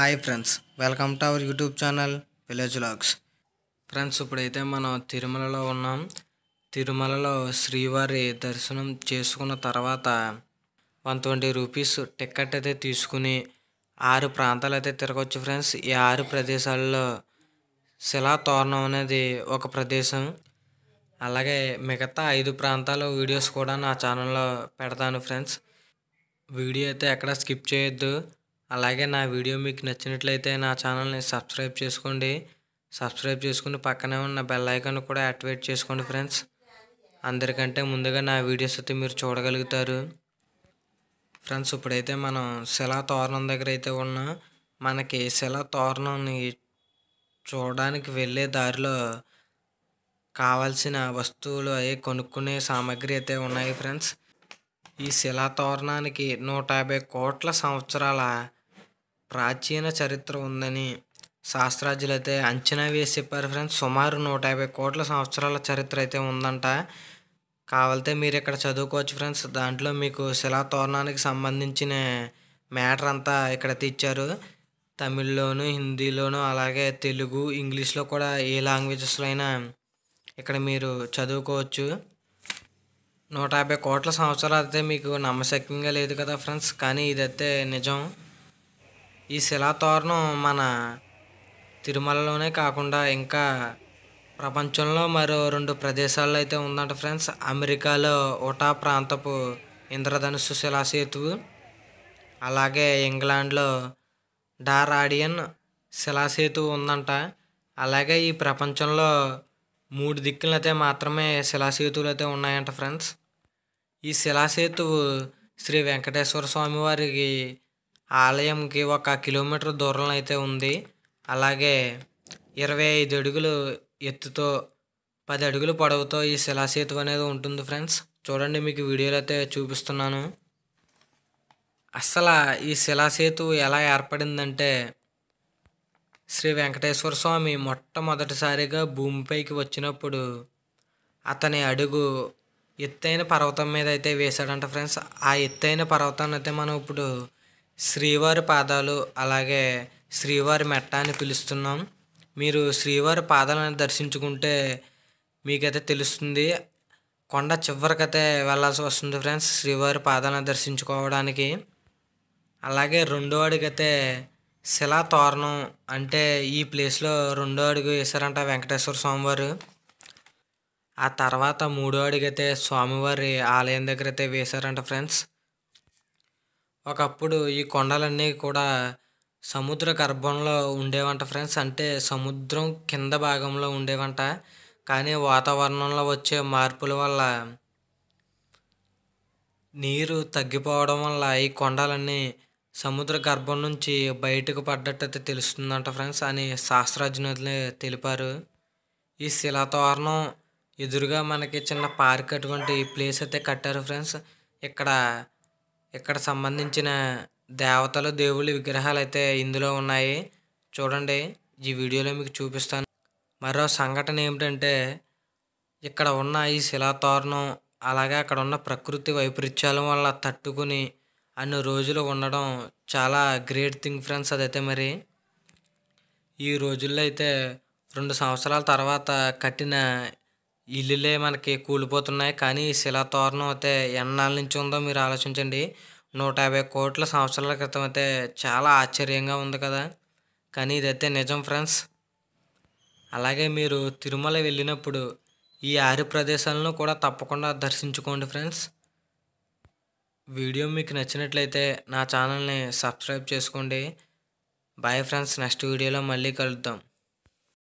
hi friends welcome to our YouTube channel village vlogs friends ఇప్పుడైతే మనం తిరుమలలో ఉన్నాం తిరుమలలో శ్రీవారి దర్శనం చేసుకున్న తర్వాత వన్ ట్వంటీ రూపీస్ టికెట్ అయితే తీసుకుని ఆరు ప్రాంతాలు అయితే తిరగచ్చు ఫ్రెండ్స్ ఈ ఆరు ప్రదేశాల్లో శిలా తోరణం అనేది ఒక ప్రదేశం అలాగే మిగతా ఐదు ప్రాంతాల వీడియోస్ కూడా నా ఛానల్లో పెడతాను ఫ్రెండ్స్ వీడియో అయితే ఎక్కడ స్కిప్ చేయొద్దు అలాగే నా వీడియో మీకు నచ్చినట్లయితే నా ఛానల్ని సబ్స్క్రైబ్ చేసుకోండి సబ్స్క్రైబ్ చేసుకుని పక్కనే ఉన్న బెల్ ఐకాన్ కూడా యాక్టివేట్ చేసుకోండి ఫ్రెండ్స్ అందరికంటే ముందుగా నా వీడియోస్ అయితే మీరు చూడగలుగుతారు ఫ్రెండ్స్ ఇప్పుడైతే మనం శిలా తోరణం దగ్గర అయితే ఉన్న మనకి శిలా తోరణంని చూడడానికి వెళ్ళే దారిలో కావాల్సిన వస్తువులు అవి కొనుక్కునే సామాగ్రి అయితే ఉన్నాయి ఫ్రెండ్స్ ఈ శిలా తోరణానికి నూట యాభై కోట్ల సంవత్సరాల ప్రాచీన చరిత్ర ఉందని శాస్త్రజ్ఞులు అయితే అంచనా వేసి చెప్పారు ఫ్రెండ్స్ సుమారు నూట యాభై కోట్ల సంవత్సరాల చరిత్ర అయితే ఉందంట కావాలితే మీరు ఇక్కడ చదువుకోవచ్చు ఫ్రెండ్స్ దాంట్లో మీకు శిలా తోరణానికి సంబంధించిన మ్యాటర్ అంతా ఇక్కడ తెచ్చారు తమిళ్లోను హిందీలోను అలాగే తెలుగు ఇంగ్లీష్లో కూడా ఏ లాంగ్వేజెస్లో అయినా ఇక్కడ మీరు చదువుకోవచ్చు నూట యాభై కోట్ల సంవత్సరాలు అయితే మీకు నమ్మశక్యంగా లేదు కదా ఫ్రెండ్స్ కానీ ఇదైతే నిజం ఈ శిలాతోరణం మన తిరుమలలోనే కాకుండా ఇంకా ప్రపంచంలో మరో రెండు ప్రదేశాల్లో అయితే ఉందంట ఫ్రెండ్స్ అమెరికాలో ఉటా ప్రాంతపు ఇంద్రధనుస్సు శిలాసేతువు అలాగే ఇంగ్లాండ్లో డార్ ఆడియన్ శిలాసేతు ఉందంట అలాగే ఈ ప్రపంచంలో మూడు దిక్కులైతే మాత్రమే శిలాసేతువులు అయితే ఉన్నాయంట ఫ్రెండ్స్ ఈ శిలాసేతువు శ్రీ వెంకటేశ్వర స్వామివారికి ఆలయంకి ఒక కిలోమీటర్ దూరంలో అయితే ఉంది అలాగే ఇరవై ఐదు అడుగులు ఎత్తుతో పది అడుగులు పొడవుతో ఈ శిలాసేతు అనేది ఉంటుంది ఫ్రెండ్స్ చూడండి మీకు వీడియోలో అయితే చూపిస్తున్నాను అస్సలు ఈ శిలాసేతు ఎలా ఏర్పడిందంటే శ్రీ వెంకటేశ్వర స్వామి మొట్టమొదటిసారిగా భూమిపైకి వచ్చినప్పుడు అతని అడుగు ఎత్తైన పర్వతం మీద అయితే వేశాడంట ఫ్రెండ్స్ ఆ ఎత్తైన పర్వతాన్ని అయితే మనం ఇప్పుడు శ్రీవారి పాదాలు అలాగే శ్రీవారి మెట్ట అని పిలుస్తున్నాం మీరు శ్రీవారి పాదాలను దర్శించుకుంటే మీకైతే తెలుస్తుంది కొండ చివరికైతే వెళ్ళాల్సి వస్తుంది ఫ్రెండ్స్ శ్రీవారి పాదాలను దర్శించుకోవడానికి అలాగే రెండో అడుగైతే శిలా తోరణం అంటే ఈ ప్లేస్లో రెండో అడుగు వేశారంట వెంకటేశ్వర స్వామివారు ఆ తర్వాత మూడో అడుగైతే స్వామివారి ఆలయం దగ్గర అయితే వేశారంట ఫ్రెండ్స్ ఒకప్పుడు ఈ కొండలన్నీ కూడా సముద్ర గర్భంలో ఉండేవంట ఫ్రెండ్స్ అంటే సముద్రం కింద భాగంలో ఉండేవంట కానీ వాతావరణంలో వచ్చే మార్పుల వల్ల నీరు తగ్గిపోవడం వల్ల ఈ కొండలన్నీ సముద్ర గర్భం నుంచి బయటకు పడ్డట్టయితే తెలుస్తుందంట ఫ్రెండ్స్ అని శాస్త్రజ్ఞులే తెలిపారు ఈ శిలాతోరణం ఎదురుగా మనకి చిన్న పార్క్ అటువంటి ప్లేస్ అయితే కట్టారు ఫ్రెండ్స్ ఇక్కడ ఇక్కడ సంబంధించిన దేవతలు దేవుళ్ళు విగ్రహాలు అయితే ఇందులో ఉన్నాయి చూడండి ఈ వీడియోలో మీకు చూపిస్తాను మరో సంఘటన ఏమిటంటే ఇక్కడ ఉన్న ఈ శిలాతోరణం అలాగే అక్కడ ఉన్న ప్రకృతి వైపరీత్యాల వల్ల తట్టుకుని అన్ని రోజులు ఉండడం చాలా గ్రేట్ థింగ్ ఫ్రెండ్స్ అదైతే మరి ఈ రోజుల్లో అయితే రెండు సంవత్సరాల తర్వాత కట్టిన ఇల్లులే మనకి కూలిపోతున్నాయి కానీ ఈ శిలాతోరణం అయితే ఎన్నాళ్ళ నుంచి ఉందో మీరు ఆలోచించండి నూట యాభై కోట్ల సంవత్సరాల క్రితం అయితే చాలా ఆశ్చర్యంగా ఉంది కదా కానీ ఇదైతే నిజం ఫ్రెండ్స్ అలాగే మీరు తిరుమల వెళ్ళినప్పుడు ఈ ఆరు ప్రదేశాలను కూడా తప్పకుండా దర్శించుకోండి ఫ్రెండ్స్ వీడియో మీకు నచ్చినట్లయితే నా ఛానల్ని సబ్స్క్రైబ్ చేసుకోండి బాయ్ ఫ్రెండ్స్ నెక్స్ట్ వీడియోలో మళ్ళీ కలుద్దాం